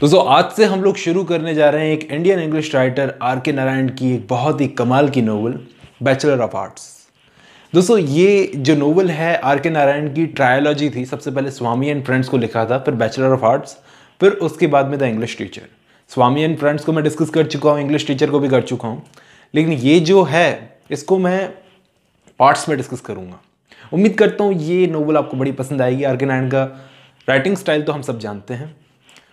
तो दोस्तों आज से हम लोग शुरू करने जा रहे हैं एक इंडियन इंग्लिश राइटर आर के नारायण की एक बहुत ही कमाल की नोवेल बैचलर ऑफ आर्ट्स दोस्तों ये जो नोवेल है आर के नारायण की ट्रायोलॉजी थी सबसे पहले स्वामी एंड फ्रेंड्स को लिखा था फिर बैचलर ऑफ आर्ट्स फिर उसके बाद में the English teacher Swami and friends को मैं डिस्कस कर चुका हूँ इंग्लिश टीचर को भी कर चुका हूँ लेकिन ये जो है इसको मैं पार्ट्स में डिस्कस करूँगा उम्मीद करता हूँ ये नोवेल आपको बड़ी पसंद आएगी आर के नारायण का राइटिंग स्टाइल तो हम सब जानते हैं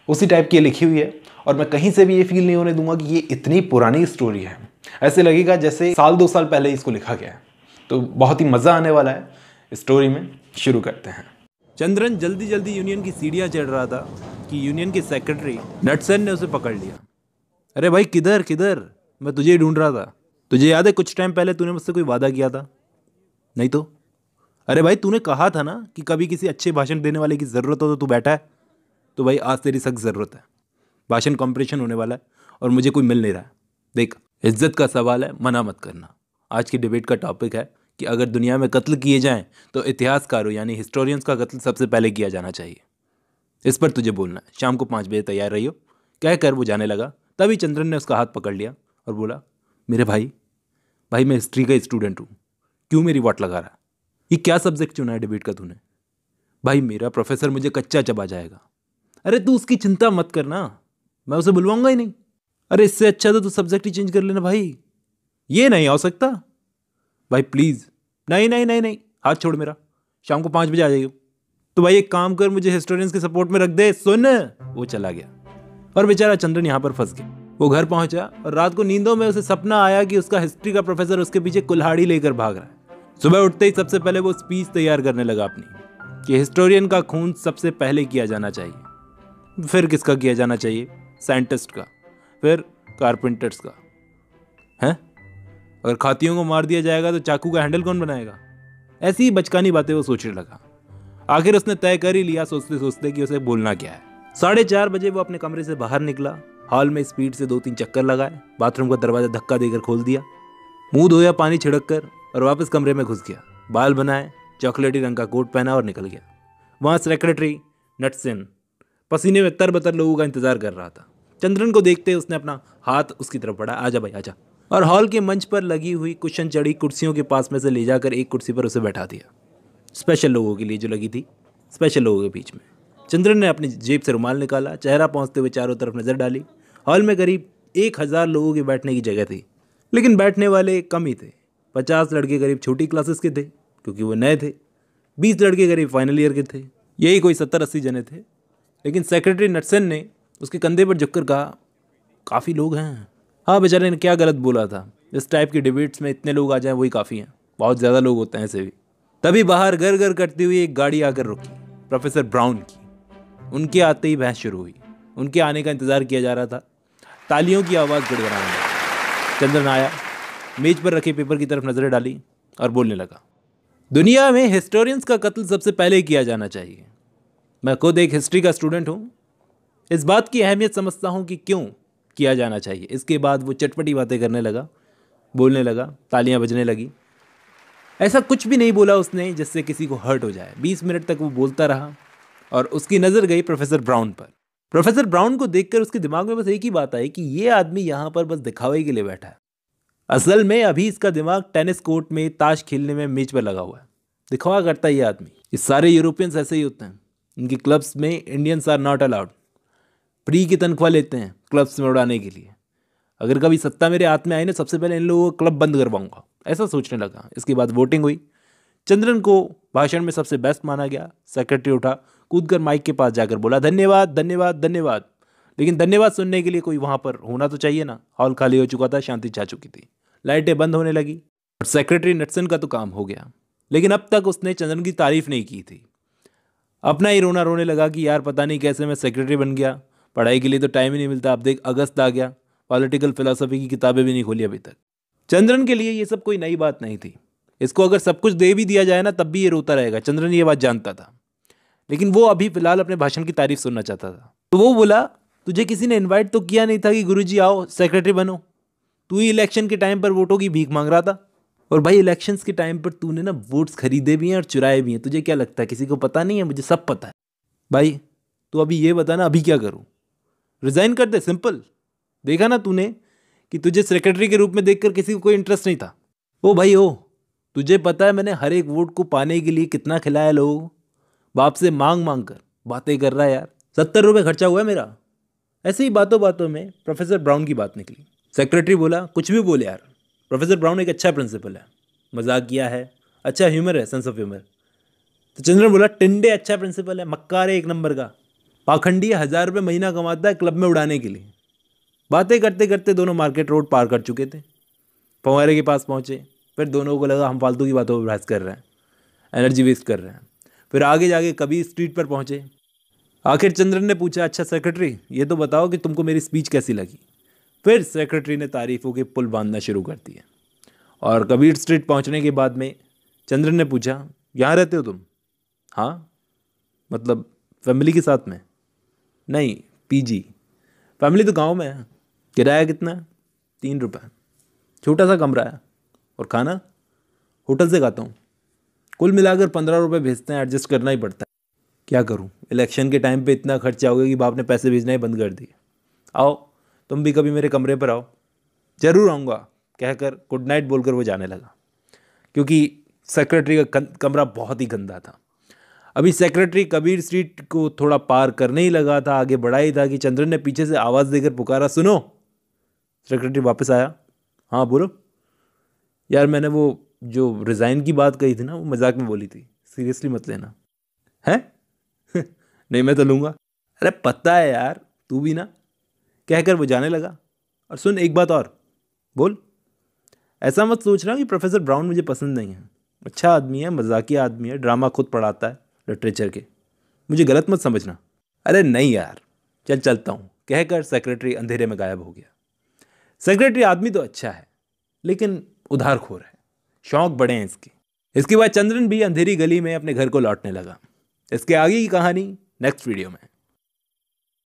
उसी टाइप की लिखी हुई है और मैं कहीं से भी ये फील नहीं होने दूंगा कि ये इतनी पुरानी स्टोरी है ऐसे लगेगा जैसे साल दो साल पहले इसको लिखा गया है तो बहुत ही मज़ा आने वाला है स्टोरी में शुरू करते हैं चंद्रन जल्दी जल्दी यूनियन की सीढ़ियाँ चढ़ रहा था कि यूनियन के सेक्रेटरी नटसन ने उसे पकड़ लिया अरे भाई किधर किधर मैं तुझे ही ढूंढ रहा था तुझे याद है कुछ टाइम पहले तूने मुझसे कोई वादा किया था नहीं तो अरे भाई तूने कहा था ना कि कभी किसी अच्छे भाषण देने वाले की ज़रूरत हो तो तू बैठा है तो भाई आज तेरी सख्त ज़रूरत है भाषण कॉम्पिटिशन होने वाला है और मुझे कोई मिल नहीं रहा है देख इज्जत का सवाल है मना मत करना आज की डिबेट का टॉपिक है कि अगर दुनिया में कत्ल किए जाएं तो इतिहासकारों यानी हिस्टोरियंस का कत्ल सबसे पहले किया जाना चाहिए इस पर तुझे बोलना है शाम को पाँच बजे तैयार रही हो कह कर वो जाने लगा तभी चंद्रन ने उसका हाथ पकड़ लिया और बोला मेरे भाई भाई मैं हिस्ट्री का स्टूडेंट हूँ क्यों मेरी वाट लगा रहा ये क्या सब्जेक्ट चुना है डिबेट का तूने भाई मेरा प्रोफेसर मुझे कच्चा चबा जाएगा अरे तू उसकी चिंता मत करना मैं उसे बुलवाऊंगा ही नहीं अरे इससे अच्छा तो तू सब्जेक्ट ही चेंज कर लेना भाई ये नहीं हो सकता भाई प्लीज़ नहीं नहीं नहीं नहीं हाथ छोड़ मेरा शाम को पाँच बजे आ जाइए तो भाई एक काम कर मुझे हिस्टोरियंस के सपोर्ट में रख दे सुन वो चला गया और बेचारा चंद्रन यहाँ पर फंस गया वो घर पहुंचा और रात को नींदों में उसे सपना आया कि उसका हिस्ट्री का प्रोफेसर उसके पीछे कुल्हाड़ी लेकर भाग रहा है सुबह उठते ही सबसे पहले वो स्पीच तैयार करने लगा अपनी कि हिस्टोरियन का खून सबसे पहले किया जाना चाहिए फिर किसका किया जाना चाहिए साइंटिस्ट का फिर कारपेंटर्स का हैं अगर खातियों को मार दिया जाएगा तो चाकू का हैंडल कौन बनाएगा ऐसी ही बचकानी बातें वो सोचने लगा आखिर उसने तय कर ही लिया सोचते सोचते कि उसे बोलना क्या है साढ़े चार बजे वो अपने कमरे से बाहर निकला हॉल में स्पीड से दो तीन चक्कर लगाए बाथरूम का दरवाज़ा धक्का देकर खोल दिया मुंह धोया पानी छिड़क कर और वापस कमरे में घुस गया बाल बनाए चॉकलेटी रंग का कोट पहना और निकल गया वहाँ सेक्रेटरी नटसेन पसीने में तर बतर लोगों का इंतजार कर रहा था चंद्रन को देखते उसने अपना हाथ उसकी तरफ बढ़ा आजा भाई आजा और हॉल के मंच पर लगी हुई कुशन चढ़ी कुर्सियों के पास में से ले जाकर एक कुर्सी पर उसे बैठा दिया स्पेशल लोगों के लिए जो लगी थी स्पेशल लोगों के बीच में चंद्रन ने अपनी जेब से रुमाल निकाला चेहरा पहुँचते हुए चारों तरफ नज़र डाली हॉल में करीब एक हज़ार लोगों के बैठने की जगह थी लेकिन बैठने वाले कम ही थे पचास लड़के करीब छोटी क्लासेस के थे क्योंकि वो नए थे बीस लड़के करीब फाइनल ईयर के थे यही कोई सत्तर अस्सी जने थे लेकिन सेक्रेटरी नटसन ने उसके कंधे पर झुककर कहा काफ़ी लोग हैं हाँ बेचारे ने क्या गलत बोला था इस टाइप की डिबेट्स में इतने लोग आ जाएं वही काफ़ी हैं बहुत ज़्यादा लोग होते हैं ऐसे भी तभी बाहर गर गर करती हुई एक गाड़ी आकर रुकी प्रोफेसर ब्राउन की उनके आते ही बहस शुरू हुई उनके आने का इंतज़ार किया जा रहा था तालियों की आवाज़ गड़गड़ाने लगी चंद्रन आया मेज पर रखे पेपर की तरफ नज़रें डाली और बोलने लगा दुनिया में हिस्टोरियंस का कत्ल सबसे पहले किया जाना चाहिए मैं खुद एक हिस्ट्री का स्टूडेंट हूँ इस बात की अहमियत समझता हूँ कि क्यों किया जाना चाहिए इसके बाद वो चटपटी बातें करने लगा बोलने लगा तालियां बजने लगी ऐसा कुछ भी नहीं बोला उसने जिससे किसी को हर्ट हो जाए बीस मिनट तक वो बोलता रहा और उसकी नज़र गई प्रोफेसर ब्राउन पर प्रोफेसर ब्राउन को देखकर उसके दिमाग में बस एक ही बात आई कि ये आदमी यहाँ पर बस दिखावे के लिए बैठा है असल में अभी इसका दिमाग टेनिस कोर्ट में ताश खेलने में मेज पर लगा हुआ है दिखावा करता है ये आदमी ये सारे यूरोपियंस ऐसे ही होते हैं इनके क्लब्स में Indians are not allowed free की तनख्वाह लेते हैं क्लब्स में उड़ाने के लिए अगर कभी सत्ता मेरे हाथ में आई ना सबसे पहले इन लोगों को क्लब बंद करवाऊंगा ऐसा सोचने लगा इसके बाद वोटिंग हुई चंद्रन को भाषण में सबसे बेस्ट माना गया सेक्रेटरी उठा कूदकर माइक के पास जाकर बोला धन्यवाद धन्यवाद धन्यवाद लेकिन धन्यवाद सुनने के लिए कोई वहाँ पर होना तो चाहिए ना हॉल खाली हो चुका था शांति छा चुकी थी लाइटें बंद होने लगी और सेक्रेटरी नटसन का तो काम हो गया लेकिन अब तक उसने चंद्रन की तारीफ नहीं की थी अपना ही रोना रोने लगा कि यार पता नहीं कैसे मैं सेक्रेटरी बन गया पढ़ाई के लिए तो टाइम ही नहीं मिलता अब देख अगस्त आ गया पॉलिटिकल फिलासफी की किताबें भी नहीं खोली अभी तक चंद्रन के लिए ये सब कोई नई बात नहीं थी इसको अगर सब कुछ दे भी दिया जाए ना तब भी ये रोता रहेगा चंद्रन ये बात जानता था लेकिन वो अभी फिलहाल अपने भाषण की तारीफ सुनना चाहता था तो वो बोला तुझे किसी ने इनवाइट तो किया नहीं था कि गुरुजी आओ सेक्रेटरी बनो तू ही इलेक्शन के टाइम पर वोटों की भीख मांग रहा था और भाई इलेक्शंस के टाइम पर तूने ना वोट्स खरीदे भी हैं और चुराए भी हैं तुझे क्या लगता है किसी को पता नहीं है मुझे सब पता है भाई तो अभी ये बता ना अभी क्या करूँ रिज़ाइन कर दे सिंपल देखा ना तूने कि तुझे सेक्रेटरी के रूप में देखकर किसी को कोई इंटरेस्ट नहीं था ओ भाई ओ तुझे पता है मैंने हर एक वोट को पाने के लिए कितना खिलाया लोगों बाप से मांग मांग कर बातें कर रहा है यार सत्तर रुपये खर्चा हुआ है मेरा ऐसे ही बातों बातों में प्रोफेसर ब्राउन की बात निकली सेक्रेटरी बोला कुछ भी बोले यार प्रोफेसर ब्राउन एक अच्छा प्रिंसिपल है मजाक किया है अच्छा ह्यूमर है सेंस ऑफ ह्यूमर तो चंद्रन बोला टिंडे अच्छा प्रिंसिपल है मक्कार है एक नंबर का पाखंडी हज़ार रुपये महीना कमाता है क्लब में उड़ाने के लिए बातें करते करते दोनों मार्केट रोड पार कर चुके थे फंवारे के पास पहुँचे फिर दोनों को लगा हम फालतू की बातों पर बहस कर रहे हैं एनर्जी वेस्ट कर रहे हैं फिर आगे जाके कभी स्ट्रीट पर पहुँचे आखिर चंद्रन ने पूछा अच्छा सेक्रेटरी ये तो बताओ कि तुमको मेरी स्पीच कैसी लगी फिर सेक्रेटरी ने तारीफ़ों के पुल बांधना शुरू कर दिया और कबीर स्ट्रीट पहुंचने के बाद में चंद्रन ने पूछा यहाँ रहते हो तुम हाँ मतलब फैमिली के साथ में नहीं पीजी फैमिली तो गांव में है किराया कितना है तीन रुपये छोटा सा कमरा है और खाना होटल से खाता हूँ कुल मिलाकर पंद्रह रुपये भेजते हैं एडजस्ट करना ही पड़ता है क्या करूँ इलेक्शन के टाइम पे इतना खर्चा हो गया कि बाप ने पैसे भेजना ही बंद कर दिए आओ तुम भी कभी मेरे कमरे पर आओ ज़रूर आऊँगा कहकर गुड नाइट बोलकर वो जाने लगा क्योंकि सेक्रेटरी का कमरा बहुत ही गंदा था अभी सेक्रेटरी कबीर स्ट्रीट को थोड़ा पार करने ही लगा था आगे बढ़ा ही था कि चंद्रन ने पीछे से आवाज़ देकर पुकारा सुनो सेक्रेटरी वापस आया हाँ बोलो यार मैंने वो जो रिज़ाइन की बात कही थी ना वो मजाक में बोली थी सीरियसली मत लेना है नहीं मैं तो लूँगा अरे पता है यार तू भी ना कहकर वो जाने लगा और सुन एक बात और बोल ऐसा मत सोच रहा कि प्रोफेसर ब्राउन मुझे पसंद नहीं है अच्छा आदमी है मजाकिया आदमी है ड्रामा खुद पढ़ाता है लिटरेचर के मुझे गलत मत समझना अरे नहीं यार चल चलता हूँ कहकर सेक्रेटरी अंधेरे में गायब हो गया सेक्रेटरी आदमी तो अच्छा है लेकिन उधारखोर है शौक बड़े हैं इसके इसके बाद चंद्रन भी अंधेरी गली में अपने घर को लौटने लगा इसके आगे की कहानी नेक्स्ट वीडियो में